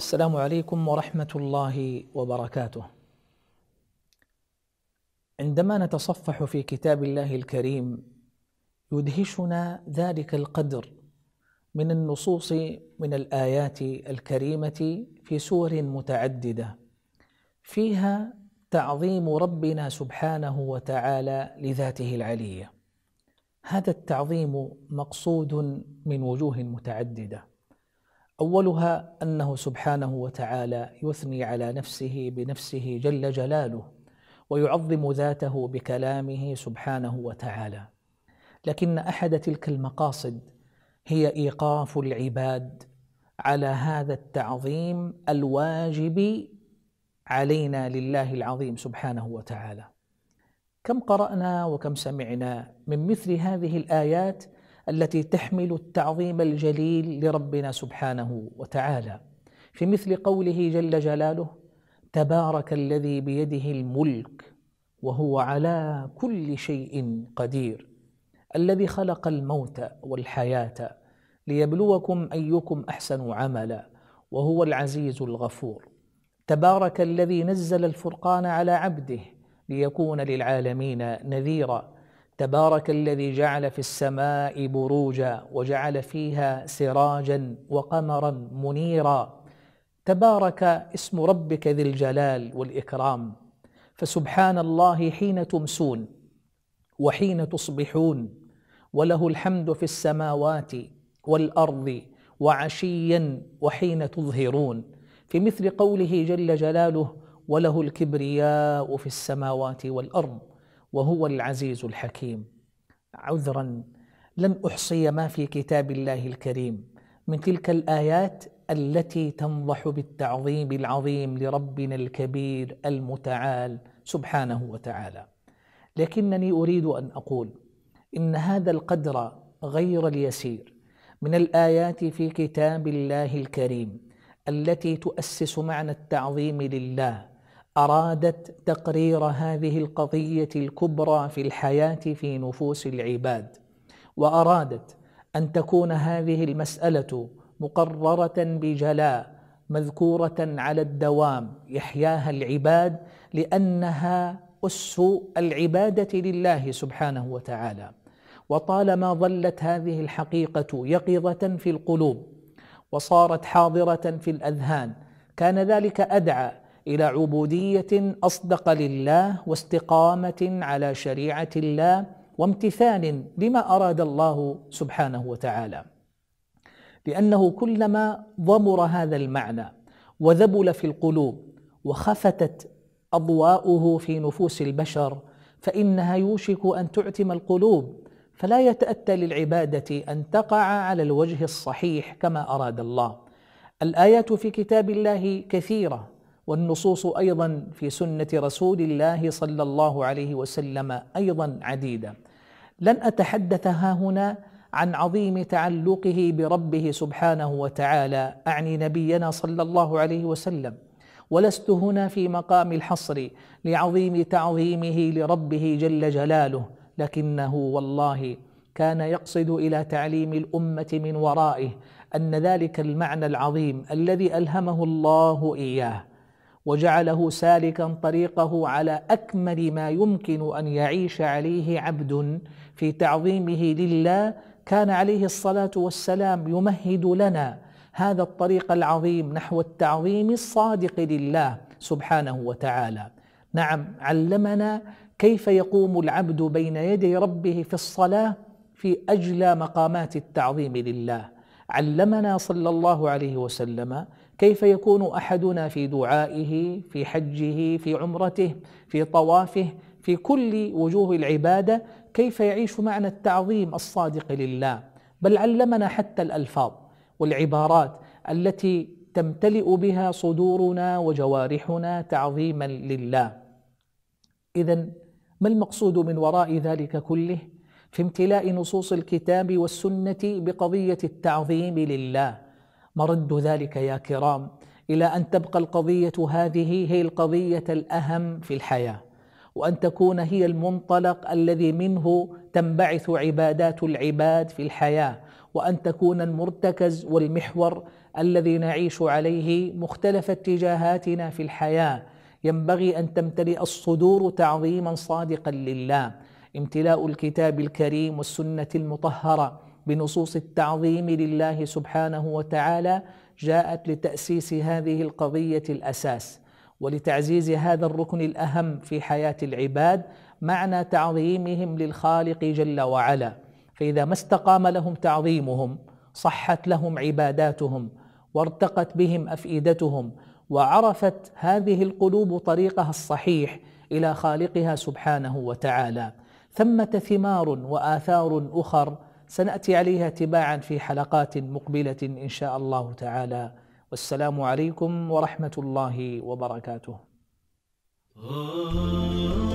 السلام عليكم ورحمه الله وبركاته عندما نتصفح في كتاب الله الكريم يدهشنا ذلك القدر من النصوص من الايات الكريمه في سور متعدده فيها تعظيم ربنا سبحانه وتعالى لذاته العليه هذا التعظيم مقصود من وجوه متعدده اولها انه سبحانه وتعالى يثني على نفسه بنفسه جل جلاله ويعظم ذاته بكلامه سبحانه وتعالى لكن احد تلك المقاصد هي ايقاف العباد على هذا التعظيم الواجب علينا لله العظيم سبحانه وتعالى كم قرانا وكم سمعنا من مثل هذه الايات التي تحمل التعظيم الجليل لربنا سبحانه وتعالى في مثل قوله جل جلاله تبارك الذي بيده الملك وهو على كل شيء قدير الذي خلق الموت والحياه ليبلوكم ايكم احسن عملا وهو العزيز الغفور تبارك الذي نزل الفرقان على عبده ليكون للعالمين نذيرا تبارك الذي جعل في السماء بروجا وجعل فيها سراجا وقمرا منيرا تبارك اسم ربك ذي الجلال والاكرام فسبحان الله حين تمسون وحين تصبحون وله الحمد في السماوات والارض وعشيا وحين تظهرون في مثل قوله جل جلاله وله الكبرياء في السماوات والارض وهو العزيز الحكيم عذرا لن احصي ما في كتاب الله الكريم من تلك الايات التي تنضح بالتعظيم العظيم لربنا الكبير المتعال سبحانه وتعالى لكنني اريد ان اقول ان هذا القدر غير اليسير من الايات في كتاب الله الكريم التي تؤسس معنى التعظيم لله أرادت تقرير هذه القضية الكبرى في الحياة في نفوس العباد وأرادت أن تكون هذه المسألة مقررة بجلاء مذكورة على الدوام يحياها العباد لأنها أس العبادة لله سبحانه وتعالى وطالما ظلت هذه الحقيقة يقظة في القلوب وصارت حاضرة في الأذهان كان ذلك أدعى الى عبوديه اصدق لله واستقامه على شريعه الله وامتثال لما اراد الله سبحانه وتعالى لانه كلما ضمر هذا المعنى وذبل في القلوب وخفتت اضواؤه في نفوس البشر فانها يوشك ان تعتم القلوب فلا يتاتى للعباده ان تقع على الوجه الصحيح كما اراد الله الايات في كتاب الله كثيره والنصوص ايضا في سنه رسول الله صلى الله عليه وسلم ايضا عديده لن اتحدث ها هنا عن عظيم تعلقه بربه سبحانه وتعالى اعني نبينا صلى الله عليه وسلم ولست هنا في مقام الحصر لعظيم تعظيمه لربه جل جلاله لكنه والله كان يقصد الى تعليم الامه من ورائه ان ذلك المعنى العظيم الذي الهمه الله اياه وجعله سالكا طريقه على اكمل ما يمكن ان يعيش عليه عبد في تعظيمه لله كان عليه الصلاه والسلام يمهد لنا هذا الطريق العظيم نحو التعظيم الصادق لله سبحانه وتعالى نعم علمنا كيف يقوم العبد بين يدي ربه في الصلاه في اجلى مقامات التعظيم لله علمنا صلى الله عليه وسلم كيف يكون احدنا في دعائه في حجه في عمرته في طوافه في كل وجوه العباده كيف يعيش معنى التعظيم الصادق لله بل علمنا حتى الالفاظ والعبارات التي تمتلئ بها صدورنا وجوارحنا تعظيما لله اذا ما المقصود من وراء ذلك كله في امتلاء نصوص الكتاب والسنه بقضيه التعظيم لله مرد ذلك يا كرام الى ان تبقى القضيه هذه هي القضيه الاهم في الحياه وان تكون هي المنطلق الذي منه تنبعث عبادات العباد في الحياه وان تكون المرتكز والمحور الذي نعيش عليه مختلف اتجاهاتنا في الحياه ينبغي ان تمتلئ الصدور تعظيما صادقا لله امتلاء الكتاب الكريم والسنه المطهره بنصوص التعظيم لله سبحانه وتعالى جاءت لتأسيس هذه القضية الأساس ولتعزيز هذا الركن الأهم في حياة العباد معنى تعظيمهم للخالق جل وعلا فإذا ما استقام لهم تعظيمهم صحت لهم عباداتهم وارتقت بهم أفئدتهم وعرفت هذه القلوب طريقها الصحيح إلى خالقها سبحانه وتعالى ثمة ثمار وآثار أخر سناتي عليها تباعا في حلقات مقبله ان شاء الله تعالى والسلام عليكم ورحمه الله وبركاته.